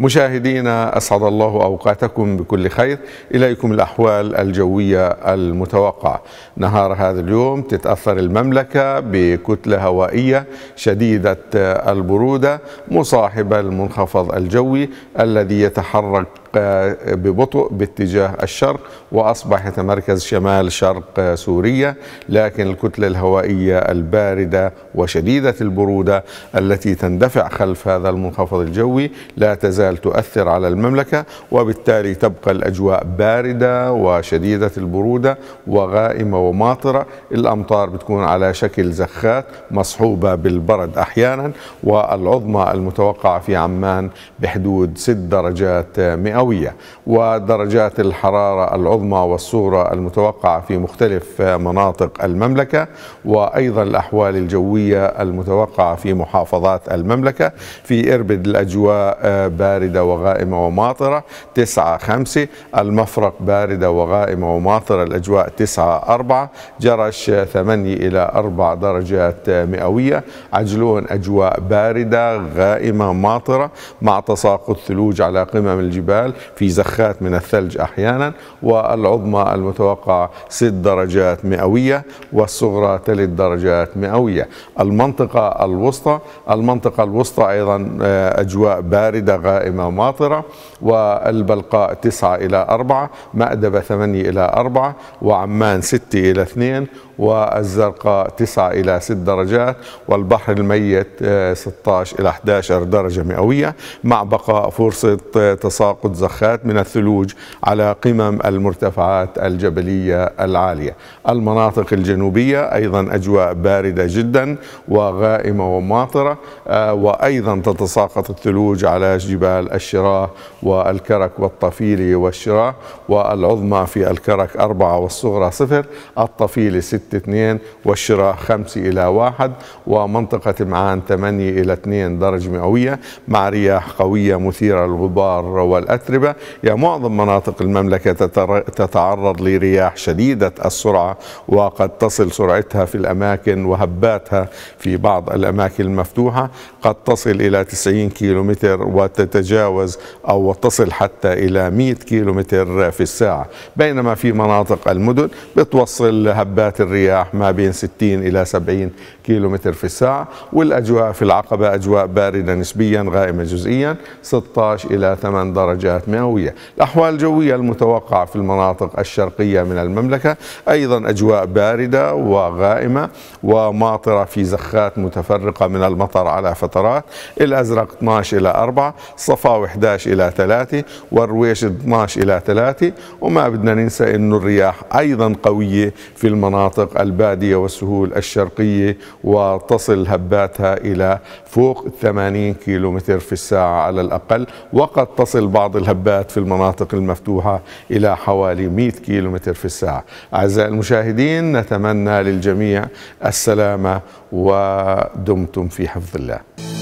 مشاهدينا أسعد الله أوقاتكم بكل خير إليكم الأحوال الجوية المتوقعة نهار هذا اليوم تتأثر المملكة بكتلة هوائية شديدة البرودة مصاحبة المنخفض الجوي الذي يتحرك آه، ببطء باتجاه الشرق وأصبح يتمركز شمال شرق سوريا لكن الكتلة الهوائية الباردة وشديدة البرودة التي تندفع خلف هذا المنخفض الجوي لا تزال تزال تؤثر على المملكة وبالتالي تبقى الأجواء باردة وشديدة البرودة وغائمة وماطرة الأمطار بتكون على شكل زخات مصحوبة بالبرد أحيانا والعظمى المتوقعة في عمان بحدود 6 درجات مئوية ودرجات الحرارة العظمى والصغرى المتوقعة في مختلف مناطق المملكة وأيضا الأحوال الجوية المتوقعة في محافظات المملكة في إربد الأجواء آه، باردة باردة وغائمة وماطرة 9 5 المفرق باردة وغائمة وماطرة الأجواء 9 4 جرش 8 إلى 4 درجات مئوية عجلون أجواء باردة غائمة ماطرة مع تساقط ثلوج على قمم الجبال في زخات من الثلج أحيانا والعظمى المتوقع 6 درجات مئوية والصغرى 3 درجات مئوية المنطقة الوسطى المنطقة الوسطى أيضا آه، أجواء باردة غائمة قائمة ماطرة والبلقاء 9 إلى 4 مأدبة 8 إلى 4 وعمان 6 إلى 2 والزرقاء 9 إلى 6 درجات والبحر الميت 16 آه، إلى 11 درجة مئوية مع بقاء فرصة آه، تساقط زخات من الثلوج على قمم المرتفعات الجبلية العالية المناطق الجنوبية أيضا أجواء باردة جدا وغائمة وماطرة آه، وأيضا تتساقط الثلوج على جبال الشراء والكرك والطفيلي والشراء والعظمى في الكرك أربعة والصغرى صفر الطفيلي ستة اثنين والشراء خمسة إلى واحد ومنطقة معان ثمانية إلى اثنين درجة مئوية مع رياح قوية مثيرة للغبار والأتربة يا معظم مناطق المملكة تتعرض لرياح شديدة السرعة وقد تصل سرعتها في الأماكن وهباتها في بعض الأماكن المفتوحة قد تصل إلى 90 كيلومتر وتتجاوز تتجاوز أو تصل حتى إلى 100 كيلومتر في الساعة بينما في مناطق المدن بتوصل هبات الرياح ما بين 60 إلى 70 كيلومتر في الساعة والأجواء في العقبة أجواء باردة نسبيا غائمة جزئيا 16 إلى 8 درجات مئوية الأحوال الجوية المتوقعة في المناطق الشرقية من المملكة أيضا أجواء باردة وغائمة وماطرة في زخات متفرقة من المطر على فترات الأزرق 12 إلى 4 صف صفاو 11 إلى 3 والرويش 12 إلى 3 وما بدنا ننسى أنه الرياح أيضا قوية في المناطق البادية والسهول الشرقية وتصل هباتها إلى فوق 80 متر في الساعة على الأقل وقد تصل بعض الهبات في المناطق المفتوحة إلى حوالي 100 متر في الساعة أعزائي المشاهدين نتمنى للجميع السلامة ودمتم في حفظ الله